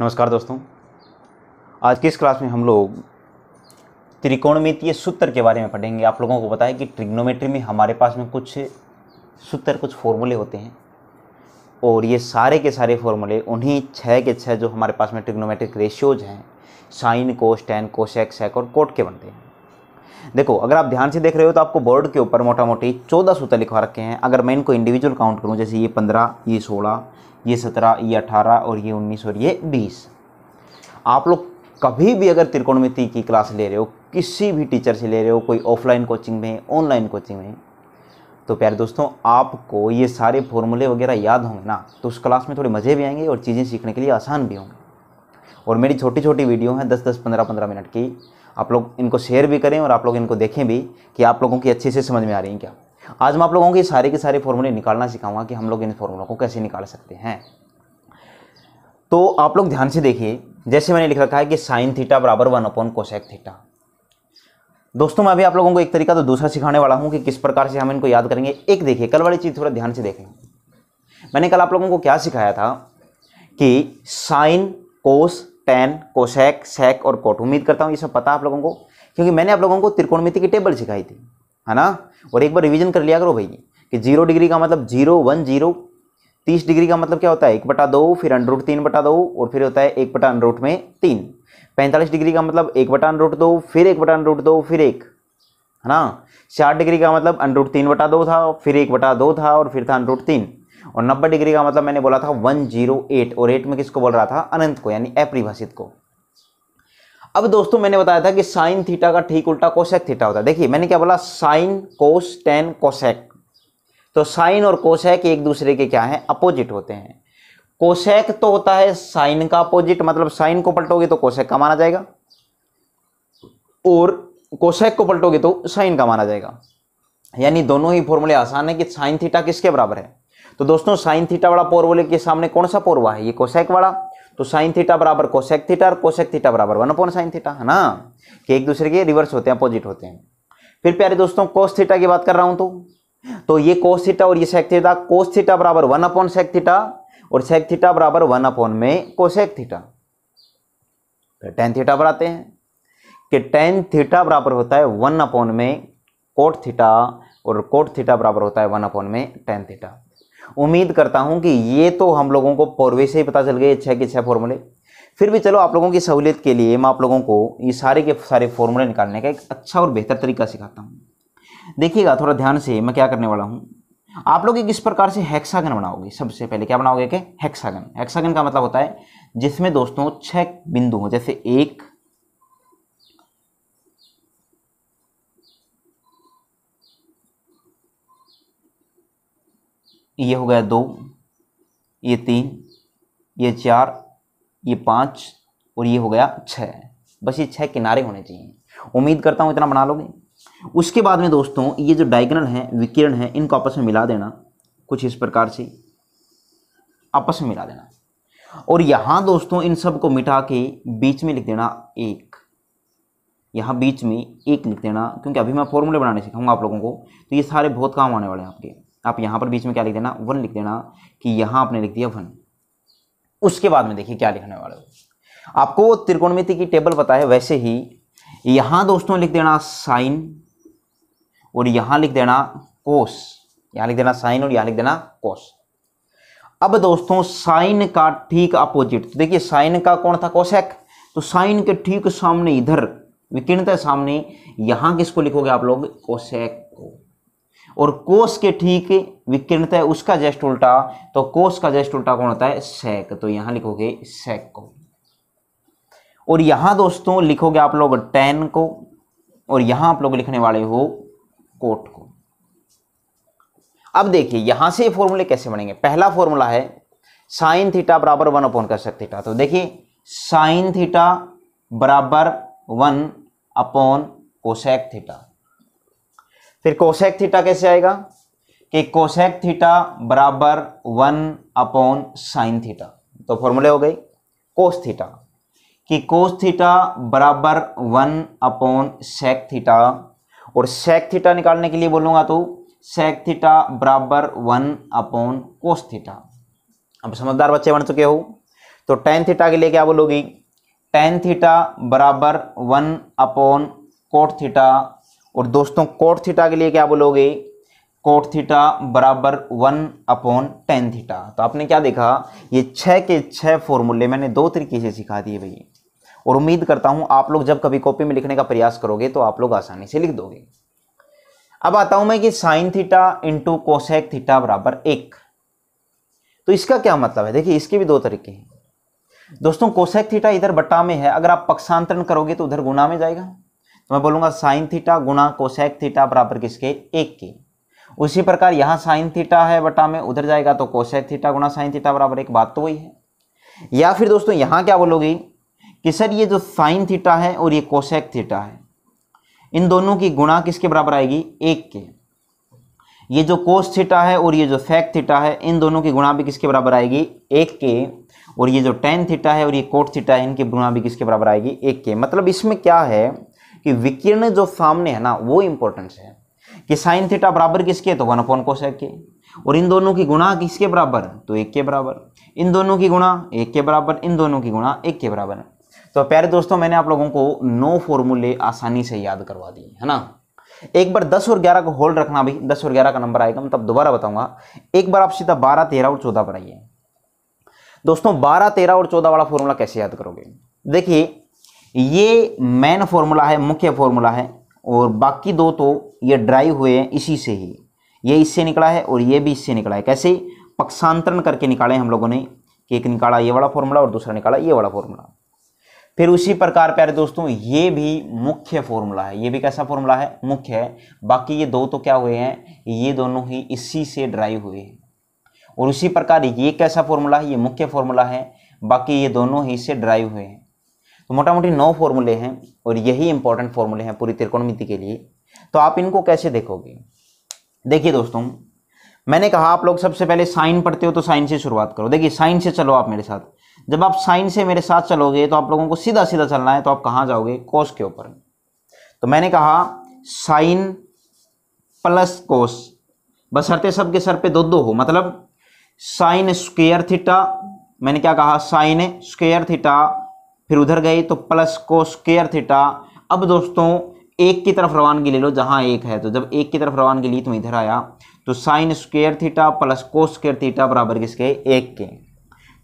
नमस्कार दोस्तों आज की इस क्लास में हम लोग त्रिकोणमितीय सूत्र के बारे में पढ़ेंगे आप लोगों को बताएं कि ट्रिग्नोमेट्री में हमारे पास में कुछ सूत्र कुछ फॉर्मूले होते हैं और ये सारे के सारे फॉर्मूले उन्हीं छः के छः जो हमारे पास में ट्रिग्नोमेट्रिक रेशियोज हैं साइन कोस टेन कोश एक्स एक और कोट के बनते हैं देखो अगर आप ध्यान से देख रहे हो तो आपको बोर्ड के ऊपर मोटा मोटी चौदह सूत्र लिखवा रखे हैं अगर मैं इनको इंडिविजुअल काउंट करूँ जैसे ये पंद्रह ये सोलह ये सत्रह ये अठारह और ये उन्नीस और ये बीस आप लोग कभी भी अगर त्रिकोणमिति की क्लास ले रहे हो किसी भी टीचर से ले रहे हो कोई ऑफलाइन कोचिंग में ऑनलाइन कोचिंग में तो प्यारे दोस्तों आपको ये सारे फॉर्मूले वगैरह याद होंगे ना तो उस क्लास में थोड़े मज़े भी आएंगे और चीज़ें सीखने के लिए आसान भी होंगे और मेरी छोटी छोटी वीडियो हैं दस दस पंद्रह पंद्रह मिनट की आप लोग इनको शेयर भी करें और आप लोग इनको देखें भी कि आप लोगों की अच्छे से समझ में आ रही हैं क्या आज मैं आप लोगों के सारे के सारे फॉर्मूले निकालना सिखाऊंगा कि हम लोग इन फॉर्मूलों को कैसे निकाल सकते हैं तो आप लोग ध्यान से देखिए जैसे मैंने लिख रखा है कि साइन थीटा बराबर वन अपॉन कोशेक थीटा दोस्तों मैं अभी आप लोगों को एक तरीका तो दूसरा सिखाने वाला हूँ कि किस प्रकार से हम इनको याद करेंगे एक देखिए कल वाली चीज़ थोड़ा ध्यान से देखें मैंने कल आप लोगों को क्या सिखाया था कि sine cos tan cosec sec और कोट उम्मीद करता हूँ ये सब पता आप लोगों को क्योंकि मैंने आप लोगों को त्रिकोणमिति की टेबल सिखाई थी है ना और एक बार रिवीजन कर लिया करो भाई कि जीरो डिग्री का मतलब जीरो वन जीरो तीस डिग्री का मतलब क्या होता है एक बटा दो फिर अनरूट तीन बटा दो और फिर होता है एक बटा अनरूट में तीन पैंतालीस डिग्री का मतलब एक बटा अनरूट दो फिर एक बटा अनरूट दो फिर एक है ना चार डिग्री का मतलब अनरूट तीन बटा दो था फिर एक बटा दो था और फिर था अनरूट तीन और 90 डिग्री का मतलब मैंने बोला था 108 और 8 में किसको बोल रहा था अनंत को यानी अपरिभाषित को अब दोस्तों मैंने बताया था कि साइन थीटा का ठीक उल्टा कोशेक थीटा होता है देखिए मैंने क्या बोला साइन कोस टेन कोशेक तो साइन और कोशेक एक दूसरे के क्या है अपोजिट होते हैं कोशेक तो होता है साइन का अपोजिट मतलब साइन को पलटोगे तो कोशेक का माना जाएगा और कोशेक को पलटोगे तो साइन का माना जाएगा यानी दोनों ही फॉर्मूले आसान है कि साइन थीटा किसके बराबर है तो दोस्तों साइन थीटा वाला पोर बोले के सामने कौन सा पोर हुआ है ये कोसेक वाला तो साइन थीटा बराबर कोसेक थीटा और कोसेक थीटा बराबर वन अपॉन साइन थीटा है ना कि एक दूसरे के रिवर्स होते हैं अपोजिट होते हैं फिर प्यारे दोस्तों कोस थीटा की बात कर रहा हूँ तो तो ये कोस थीटा और ये सेक थीटा कोस थीटा बराबर वन अपॉन सेक थीटा और सेक थीटा बराबर वन अपॉन में कोसेक थीटा तो टेन थीटा बनाते हैं कि टेन थीटा बराबर होता है वन अपॉन में कोट थीटा और कोट थीटा बराबर होता है वन अपॉन में टेन थीटा उम्मीद करता हूं कि ये तो हम लोगों को पूर्वे से ही पता चल गए छः के छः फॉर्मूले फिर भी चलो आप लोगों की सहूलियत के लिए मैं आप लोगों को ये सारे के सारे फॉर्मूले निकालने का एक अच्छा और बेहतर तरीका सिखाता हूँ देखिएगा थोड़ा ध्यान से मैं क्या करने वाला हूँ आप लोग किस प्रकार से हेक्सागन बनाओगे सबसे पहले क्या बनाओगे कि हेक्सागन हेक्सागन का मतलब होता है जिसमें दोस्तों छः बिंदु हों जैसे एक ये हो गया दो ये तीन ये चार ये पाँच और ये हो गया छः बस ये छः किनारे होने चाहिए उम्मीद करता हूँ इतना बना लोगे उसके बाद में दोस्तों ये जो डायगनल हैं विकिरण हैं इनको आपस में मिला देना कुछ इस प्रकार से आपस में मिला देना और यहाँ दोस्तों इन सब को मिटा के बीच में लिख देना एक यहाँ बीच में एक लिख देना क्योंकि अभी मैं फॉर्मूले बनाने सिखाऊंगा आप लोगों को तो ये सारे बहुत काम आने वाले हैं आपके आप यहाँ पर बीच में क्या लिख देना वन लिख देना कि यहाँ आपने लिख दिया वन उसके बाद में देखिए क्या लिखने वाले हो आपको त्रिकोणमिति की टेबल पता है वैसे ही यहाँ दोस्तों लिख देना साइन और यहाँ लिख देना कोस यहाँ लिख देना साइन और यहाँ लिख देना कोस अब दोस्तों साइन का ठीक अपोजिट तो देखिए साइन का कौन था कोशेक तो साइन के ठीक सामने इधर विकीर्णता सामने यहां किसको लिखोगे आप लोग कोशेक और कोष के ठीक विकिरणत है उसका जस्ट उल्टा तो कोष का जस्ट उल्टा कौन होता है सेक तो यहां लिखोगे सेक को और यहां दोस्तों लिखोगे आप लोग टेन को और यहां आप लोग लिखने वाले हो कोट को अब देखिए यहां से फॉर्मूले कैसे बनेंगे पहला फॉर्मूला है साइन थीटा बराबर वन अपॉन कर सकते थीटा तो देखिए साइन थीटा बराबर वन अपॉन कोशेक थीटा फिर कोशेक थीटा कैसे आएगा कि कोशेक थीटा बराबर वन अपॉन साइन थीटा तो फॉर्मूले हो गई कोस थीटा कि कोस थीटा बराबर वन अपॉन सेक थीटा और सेक थीटा निकालने के लिए बोलूंगा तो सेक थीटा बराबर वन अपॉन कोस थीटा अब समझदार बच्चे बन चुके हो तो टेन थीटा के लिए क्या बोलोगी टेन थीटा बराबर वन अपॉन कोट थीटा और दोस्तों कोट थीटा के लिए क्या बोलोगे कोट थीटा बराबर वन अपॉन टेन थीटा तो आपने क्या देखा ये छः के छः फॉर्मूले मैंने दो तरीके से सिखा दिए भाई और उम्मीद करता हूँ आप लोग जब कभी कॉपी में लिखने का प्रयास करोगे तो आप लोग आसानी से लिख दोगे अब आता हूँ मैं कि sine theta into cosec theta बराबर एक तो इसका क्या मतलब है देखिए इसके भी दो तरीके हैं दोस्तों कोशेक थीटा इधर बट्टा में है अगर आप पक्षांतरण करोगे तो उधर गुना में जाएगा तो मैं बोलूँगा साइन थीटा गुणा कोशैक थीटा बराबर किसके एक के उसी प्रकार यहाँ साइन थीटा है बटा में उधर जाएगा तो कोशैक थीटा गुणा साइन थीटा बराबर एक बात तो वही है या फिर दोस्तों यहाँ क्या बोलोगे कि सर ये जो साइन थीटा है और ये कोशेक थीटा है इन दोनों की गुणा किसके बराबर आएगी एक के ये जो कोस थीटा है और ये जो फैक थीटा है इन दोनों की गुणा भी किसके बराबर आएगी एक के और ये जो टेन थीटा है और ये कोट थीटा है इनकी गुणा भी किसके बराबर आएगी एक के मतलब इसमें क्या है कि विकिरण जो सामने है ना वो इंपॉर्टेंस है कि साइन थीटा बराबर किसके तो वन अपॉन कोश के और इन दोनों की गुणा किसके बराबर तो एक के बराबर इन दोनों की गुणा एक के बराबर इन दोनों की गुणा एक के बराबर तो प्यारे दोस्तों मैंने आप लोगों को नौ फॉर्मूले आसानी से याद करवा दिए है ना एक बार दस और ग्यारह को होल्ड रखना भाई दस और ग्यारह का नंबर आएगा मैं तब दोबारा बताऊंगा एक बार आप सीधा बारह तेरह और चौदह पर आइए दोस्तों बारह तेरह और चौदह वाला फॉर्मूला कैसे याद करोगे देखिए ये मेन फॉर्मूला है मुख्य फॉर्मूला है और बाकी दो तो ये ड्राइव हुए हैं इसी से ही ये इससे निकला है और ये भी इससे निकला है कैसे पक्षांतरण करके निकाले हम लोगों ने कि एक निकाला ये वाला फॉर्मूला और दूसरा निकाला ये वाला फॉर्मूला फिर उसी प्रकार प्यारे दोस्तों ये भी मुख्य फॉर्मूला है ये भी कैसा फॉर्मूला है मुख्य है बाकी ये दो तो क्या हुए हैं ये दोनों ही इसी से ड्राइव हुए हैं और उसी प्रकार ये कैसा फॉर्मूला है ये मुख्य फॉर्मूला है बाकी ये दोनों ही इससे ड्राइव हुए हैं तो मोटा मोटी नौ फॉर्मूले हैं और यही इंपॉर्टेंट फॉर्मूले हैं पूरी त्रिकोणमिति के लिए तो आप इनको कैसे देखोगे देखिए दोस्तों मैंने कहा आप लोग सबसे पहले साइन पढ़ते हो तो साइन से शुरुआत करो देखिए साइन से चलो आप मेरे साथ जब आप साइन से मेरे साथ चलोगे तो आप लोगों को सीधा सीधा चलना है तो आप कहाँ जाओगे कोस के ऊपर तो मैंने कहा साइन प्लस कोस हरते सब के सर पे दो दो हो मतलब साइन स्क्वेयर थीटा मैंने क्या कहा साइन स्क्वेयर थीटा फिर उधर गए तो प्लस को स्केयर थीटा अब दोस्तों एक की तरफ रवानगी ले लो जहाँ एक है तो जब एक की तरफ रवानगी ली तो इधर आया तो sine square theta plus cos square theta बराबर किसके एक के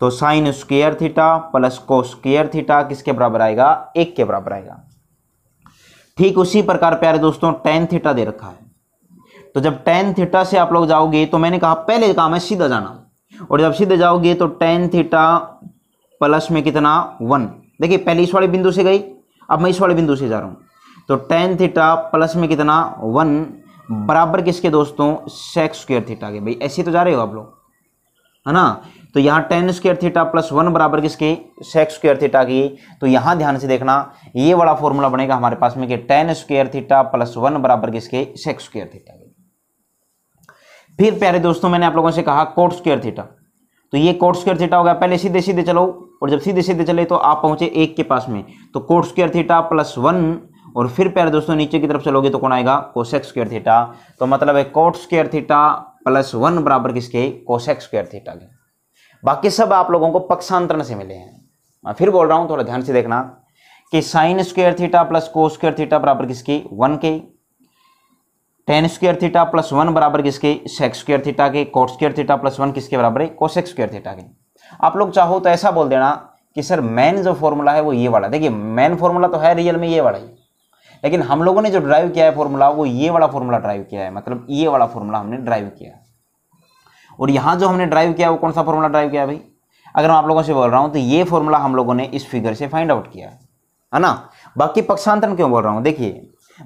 तो sine square theta plus cos square theta किसके बराबर आएगा एक के बराबर आएगा ठीक उसी प्रकार प्यारे दोस्तों टेन थीटा दे रखा है तो जब टेन थीटा से आप लोग जाओगे तो मैंने कहा पहले काम है सीधा जाना और जब सीधे जाओगे तो टेन थीटा प्लस में कितना वन देखिए पहले इस वाले बिंदु से गई अब मैं इस वाले बिंदु से जा रहा हूँ तो टेन थीटा प्लस में कितना वन बराबर किसके दोस्तों सेक्स स्क्वेयर थीटा के भाई ऐसे तो जा रहे हो आप लोग है ना तो यहाँ tan square theta plus one बराबर किसके सेक्स स्क्वेयर थीटा की तो यहाँ ध्यान से देखना ये वाला फॉर्मूला बनेगा हमारे पास में कि tan square theta plus one बराबर किसके सेक्स स्क्वेयर थीटा की फिर प्यारे दोस्तों मैंने आप लोगों से कहा कोट स्क्वेयर थीटा तो ये कोट स्क्र थीटा होगा पहले सीधे सीधे चलो और जब सीधे सीधे चले तो आप पहुंचे एक के पास में तो cot square theta plus one और फिर प्यारे दोस्तों नीचे की तरफ चलोगे तो कौन आएगा कोशेक्स स्क्र थीटा तो मतलब है cot square theta plus one बराबर किसके कोशेक्स स्क्र थीटा के बाकी सब आप लोगों को पक्षांतरण से मिले हैं मैं फिर बोल रहा हूँ थोड़ा ध्यान से देखना कि sine square theta plus cos square theta बराबर किसकी वन के tan square theta plus one बराबर किसके सेक्स स्क्वेयर थीटा के cot square theta plus one किसके बराबर है कोसेक्स स्क्र थीटा के आप लोग चाहो तो ऐसा बोल देना कि सर मैन जो फॉर्मूला है वो ये वाला देखिए मैन फॉर्मूला तो है रियल में ये वाला ही लेकिन हम लोगों ने जो ड्राइव किया है फॉर्मूला वो ये वाला फॉर्मूला ड्राइव किया है मतलब ये वाला फॉर्मूला हमने ड्राइव किया और यहाँ जो हमने ड्राइव किया वो कौन सा फॉर्मूला ड्राइव किया भाई अगर मैं आप लोगों से बोल रहा हूँ तो ये फॉर्मूला हम लोगों ने इस फिगर से फाइंड आउट किया है ना बाकी पक्षांतरण क्यों बोल रहा हूँ देखिए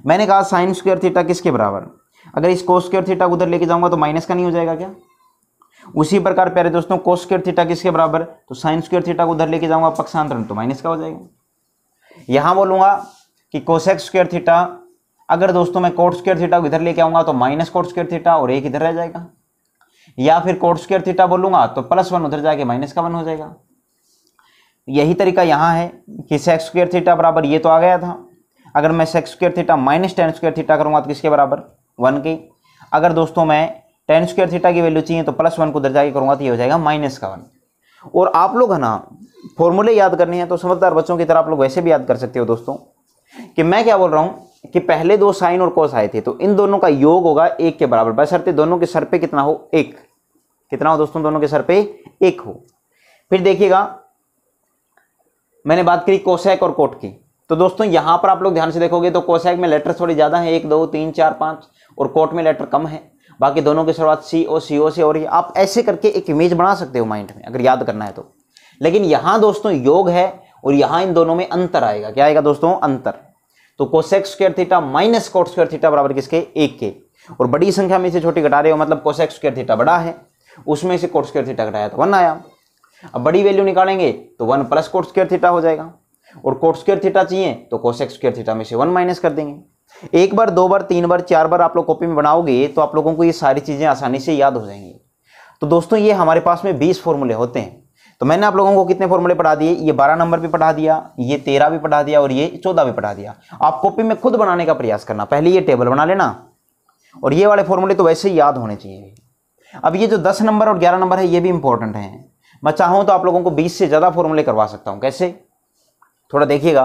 मैंने कहा साइन स्क्वेयर थीटा किसके बराबर अगर इस कोस स्क्वेयर थीटा उधर लेके जाऊंगा तो माइनस का नहीं हो जाएगा क्या उसी प्रकार प्यारे दोस्तों कोस स्क्वेयर थीटा किसके बराबर तो साइन स्क्वेयर थीटा को उधर लेके जाऊंगा पक्षांतरण तो माइनस का हो जाएगा यहां बोलूंगा कि कोसेक स्क्वेयर थीटा अगर दोस्तों मैं कोट स्क्वेयर थीटा को इधर लेके आऊंगा तो माइनस कोट स्क्वेयर थीटा और एक इधर रह जाएगा या फिर कोट स्क्वेयर थीटा बोलूंगा तो प्लस वन उधर जाके माइनस का वन हो जाएगा यही तरीका यहां है कि सेक्स स्क्वेयर थीटा बराबर ये तो आ गया था अगर मैं sec square theta minus tan square theta करूँगा तो किसके बराबर वन के अगर दोस्तों मैं टेन स्क्वेयर थीटा की वैल्यू चाहिए तो प्लस वन को दर्जा के करूँगा तो ये हो जाएगा माइनस का वन और आप लोग है ना फॉर्मूले याद करने हैं तो समझदार बच्चों की तरह आप लोग वैसे भी याद कर सकते हो दोस्तों कि मैं क्या बोल रहा हूँ कि पहले दो साइन और कोस आए थे तो इन दोनों का योग होगा एक के बराबर बशर्ते दोनों के सर पर कितना हो एक कितना हो दोस्तों दोनों के सर पे एक हो फिर देखिएगा मैंने बात करी कोशैक और कोट की तो दोस्तों यहाँ पर आप लोग ध्यान से देखोगे तो कोसैक में लेटर थोड़ी ज़्यादा है एक दो तीन चार पाँच और कोट में लेटर कम है बाकी दोनों की शुरुआत सी ओ सी ओ से हो रही है आप ऐसे करके एक इमेज बना सकते हो माइंड में अगर याद करना है तो लेकिन यहाँ दोस्तों योग है और यहाँ इन दोनों में अंतर आएगा क्या आएगा दोस्तों अंतर तो cosec square theta minus cot square theta बराबर किसके एक के और बड़ी संख्या में इसे छोटी घटा रहे हो मतलब कोसेक स्क्वायर थीटा बड़ा है उसमें से कोट स्क्वायर थीटा घटाया तो वन आया अब बड़ी वैल्यू निकालेंगे तो one plus cot square theta हो जाएगा और कोट स्क्र थीटा चाहिए तो कोसेक स्क्र थीटा में से वन माइनस कर देंगे एक बार दो बार तीन बार चार बार आप लोग कॉपी में बनाओगे तो आप लोगों को ये सारी चीज़ें आसानी से याद हो जाएंगी तो दोस्तों ये हमारे पास में बीस फॉर्मूले होते हैं तो मैंने आप लोगों को कितने फॉर्मूले पढ़ा दिए ये बारह नंबर भी पढ़ा दिया ये तेरह भी पढ़ा दिया और ये चौदह भी पढ़ा दिया आप कॉपी में खुद बनाने का प्रयास करना पहले ये टेबल बना लेना और ये वाले फॉर्मूले तो वैसे ही याद होने चाहिए अब ये जो दस नंबर और ग्यारह नंबर है ये भी इंपॉर्टेंट है मैं चाहूँ तो आप लोगों को बीस से ज़्यादा फॉर्मूले करवा सकता हूँ कैसे थोड़ा देखिएगा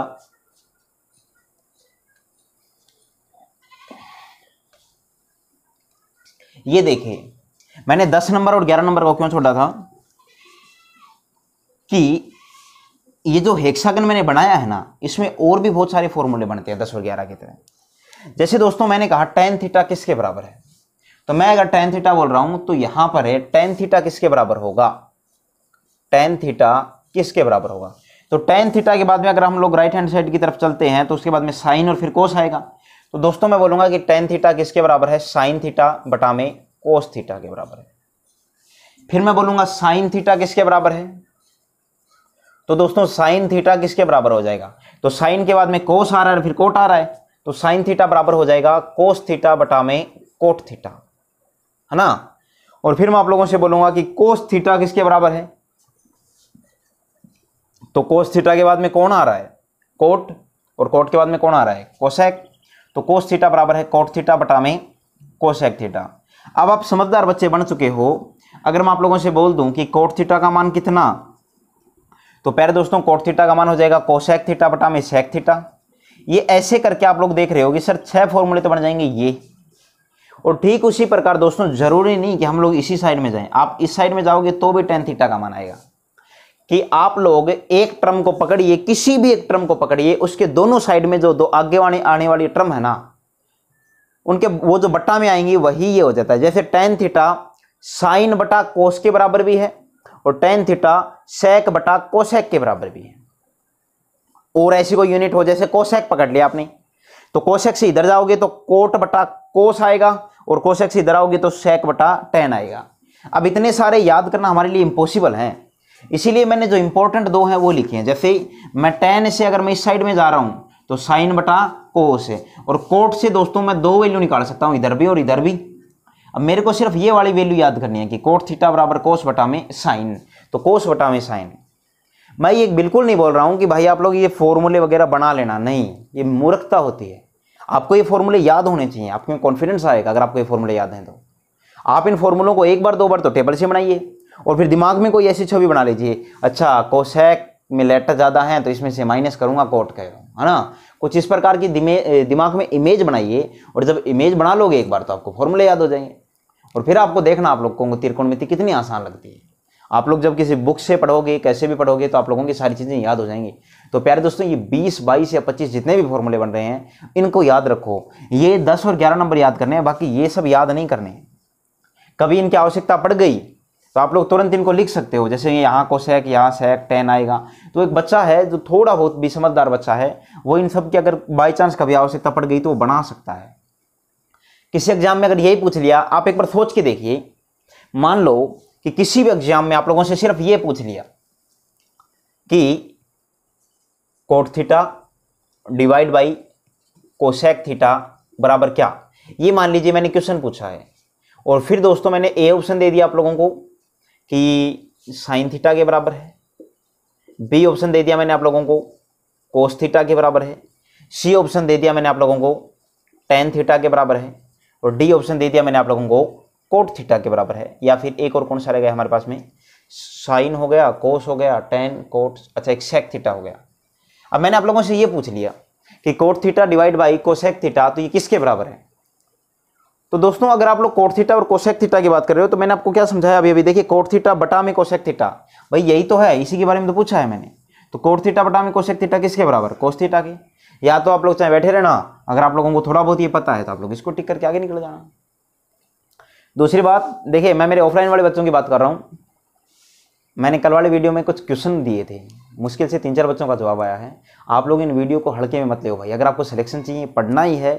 ये देखिए मैंने दस नंबर और ग्यारह नंबर को क्यों छोड़ा था कि ये जो हेक्सागन मैंने बनाया है ना इसमें और भी बहुत सारे फॉर्मूले बनते हैं दस और ग्यारह की तरह जैसे दोस्तों मैंने कहा टेन थीटा किसके बराबर है तो मैं अगर टेन थीटा बोल रहा हूं तो यहां पर है टेन थीटा किसके बराबर होगा टेन थीटा किसके बराबर होगा तो टेन थीटा के बाद में अगर हम लोग राइट हैंड साइड की तरफ चलते हैं तो उसके बाद में साइन और फिर कोस आएगा तो दोस्तों मैं बोलूंगा कि टेन थीटा किसके बराबर है साइन थीटा बटा में कोस थीटा के बराबर है फिर मैं बोलूंगा साइन थीटा किसके बराबर है तो दोस्तों साइन थीटा किसके बराबर हो जाएगा तो साइन के बाद में कोस आ रहा है फिर कोट आ रहा है तो साइन थीटा बराबर हो जाएगा कोस थीटा बटा में कोट थीटा है ना और फिर मैं आप लोगों से बोलूंगा कि कोस थीटा किसके बराबर है तो कोस थीटा के बाद में कौन आ रहा है कोट और कोट के बाद में कौन आ रहा है कोशेक तो कोस थीटा बराबर है कोट थीटा बटा में कोसेक थीटा अब आप समझदार बच्चे बन चुके हो अगर मैं आप लोगों से बोल दूं कि कोट थीटा का मान कितना तो पहले दोस्तों कोट थीटा का मान हो जाएगा कोशेक थीटा बटा में सेक थीटा ये ऐसे करके आप लोग देख रहे हो सर छह फॉर्मूले तो बन जाएंगे ये और ठीक उसी प्रकार दोस्तों जरूरी नहीं कि हम लोग इसी साइड में जाएं आप इस साइड में जाओगे तो भी टेन थीटा का मान आएगा कि आप लोग एक ट्रम को पकड़िए किसी भी एक ट्रम को पकड़िए उसके दोनों साइड में जो दो आगे वाले आने वाली ट्रम है ना उनके वो जो बट्टा में आएंगी वही ये हो जाता है जैसे टेन थीटा साइन बटा कोस के बराबर भी है और टेन थीटा सेक बटा कोसेक के बराबर भी है और ऐसी कोई यूनिट हो जैसे कोसेक पकड़ लिया आपने तो कोसेक से इधर जाओगे तो कोट बटा कोस आएगा और कोसेक से इधर आओगे तो सेक बटा टेन आएगा अब इतने सारे याद करना हमारे लिए इम्पॉसिबल है इसीलिए मैंने जो इंपॉर्टेंट दो हैं वो लिखे हैं जैसे मैं टेन से अगर मैं इस साइड में जा रहा हूँ तो साइन बटा कोस से और कोट से दोस्तों मैं दो वैल्यू निकाल सकता हूँ इधर भी और इधर भी अब मेरे को सिर्फ ये वाली वैल्यू याद करनी है कि कोट थीटा बराबर कोस बटा में साइन तो कोस बटा में साइन मैं ये बिल्कुल नहीं बोल रहा हूँ कि भाई आप लोग ये फॉर्मूले वगैरह बना लेना नहीं ये मूर्खता होती है आपको ये फॉर्मूले याद होने चाहिए आपको कॉन्फिडेंस आएगा अगर आपको ये फॉर्मूले याद हैं तो आप इन फॉर्मूलों को एक बार दो बार तो टेबल से बनाइए और फिर दिमाग में कोई ऐसी छवि बना लीजिए अच्छा कोशेक में लेटर ज़्यादा है तो इसमें से माइनस करूँगा कोट कह रहा है ना कुछ इस प्रकार की दिमाग में इमेज बनाइए और जब इमेज बना लोगे एक बार तो आपको फॉर्मूले याद हो जाएंगे और फिर आपको देखना आप लोग को मिति कितनी आसान लगती है आप लोग जब किसी बुक से पढ़ोगे कैसे भी पढ़ोगे तो आप लोगों की सारी चीज़ें याद हो जाएंगी तो प्यारे दोस्तों ये 20, 22 या 25 जितने भी फॉर्मूले बन रहे हैं इनको याद रखो ये 10 और 11 नंबर याद करने हैं बाकी ये सब याद नहीं करने हैं कभी इनकी आवश्यकता पड़ गई तो आप लोग तुरंत इनको लिख सकते हो जैसे यहाँ को सैक यहाँ सैक टेन आएगा तो एक बच्चा है जो थोड़ा बहुत भी समझदार बच्चा है वो इन सब की अगर बाई चांस कभी आवश्यकता पड़ गई तो वो बना सकता है किसी एग्जाम में अगर यही पूछ लिया आप एक बार सोच के देखिए मान लो कि किसी भी एग्जाम में आप लोगों से सिर्फ ये पूछ लिया कि cot theta divide by cosec theta बराबर क्या ये मान लीजिए मैंने क्वेश्चन पूछा है और फिर दोस्तों मैंने ए ऑप्शन दे दिया आप लोगों को कि साइन थीटा के बराबर है बी ऑप्शन दे दिया मैंने आप लोगों को कोस थीटा के बराबर है सी ऑप्शन दे दिया मैंने आप लोगों को टेन थीटा के बराबर है और डी ऑप्शन दे दिया मैंने आप लोगों को कोट थीटा के बराबर है या फिर एक और कौन सा रह गया हमारे पास में साइन हो गया कोस हो गया टेन कोट अच्छा एक सेक थीटा हो गया अब मैंने आप लोगों से ये पूछ लिया कि cot theta divide by cosec theta तो ये किसके बराबर है तो दोस्तों अगर आप लोग कोट थीटा और कोशेक थीटा की बात कर रहे हो तो मैंने आपको क्या समझाया अभी अभी देखिए कोट थीटा बटा में कोशेक थीटा भाई यही तो है इसी के बारे में तो पूछा है मैंने तो कोट थीटा बटा में कोशेक थीटा किसके बराबर कोश थीटा के या तो आप लोग चाहे बैठे रहना अगर आप लोगों को थोड़ा बहुत ये पता है तो आप लोग इसको टिक करके आगे निकल जाना दूसरी बात देखिए मैं मेरे ऑफलाइन वाले बच्चों की बात कर रहा हूँ मैंने कल वाले वीडियो में कुछ क्वेश्चन दिए थे मुश्किल से तीन चार बच्चों का जवाब आया है आप लोग इन वीडियो को हल्के में मत ले भाई अगर आपको सिलेक्शन चाहिए पढ़ना ही है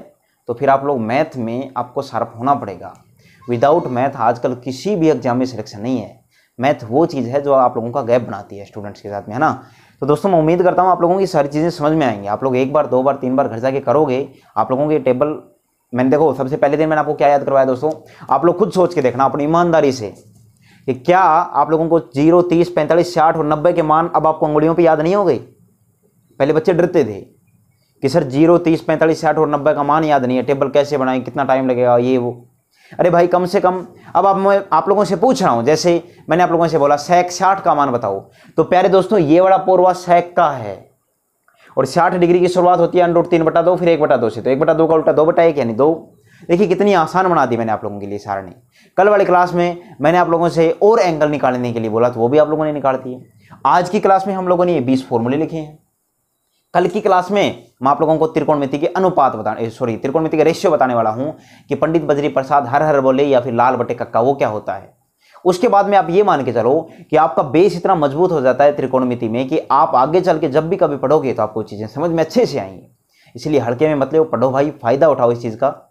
तो फिर आप लोग मैथ में आपको शार्प होना पड़ेगा विदाउट मैथ आजकल किसी भी एग्जाम में सिलेक्शन नहीं है मैथ वो चीज़ है जो आप लोगों का गैप बनाती है स्टूडेंट्स के साथ में है ना तो दोस्तों मैं उम्मीद करता हूँ आप लोगों की सारी चीज़ें समझ में आएंगी आप लोग एक बार दो बार तीन बार घर जाके करोगे आप लोगों के टेबल मैंने देखो सबसे पहले दिन मैंने आपको क्या याद करवाया दोस्तों आप लोग खुद सोच के देखना अपनी ईमानदारी से कि क्या आप लोगों को जीरो तीस पैंतालीस साठ और नब्बे के मान अब आपको उंगलियों पर याद नहीं हो गई पहले बच्चे डरते थे कि सर जीरो तीस पैंतालीस साठ और नब्बे का मान याद नहीं है टेबल कैसे बनाएं कितना टाइम लगेगा ये वो अरे भाई कम से कम अब आप मैं आप लोगों से पूछ रहा हूँ जैसे मैंने आप लोगों से बोला सैक साठ का मान बताओ तो प्यारे दोस्तों ये वाला पोरवा सैक का है और साठ डिग्री की शुरुआत होती है अंडोट तीन बटा दो फिर एक बटा दो से तो एक बटा दो का उल्टा दो बटा एक यानी दो देखिए कितनी आसान बना दी मैंने आप लोगों के लिए सारणी कल वाली क्लास में मैंने आप लोगों से और एंगल निकालने के लिए बोला तो वो भी आप लोगों ने निकाल दिए आज की क्लास में हम लोगों ने ये बीस फॉर्मूले लिखे हैं कल की क्लास में मैं आप लोगों को त्रिकोणमिति के अनुपात बताने सॉरी त्रिकोणमिति का रेशियो बताने वाला हूँ कि पंडित बजरी प्रसाद हर हर बोले या फिर लाल बटे कक्का वो क्या होता है उसके बाद में आप ये मान के चलो कि आपका बेस इतना मजबूत हो जाता है त्रिकोणमिति में कि आप आगे चल के जब भी कभी पढ़ोगे तो आपको चीज़ें समझ में अच्छे से आएंगी इसलिए हड़के में मतलब पढ़ो भाई फायदा उठाओ इस चीज़ का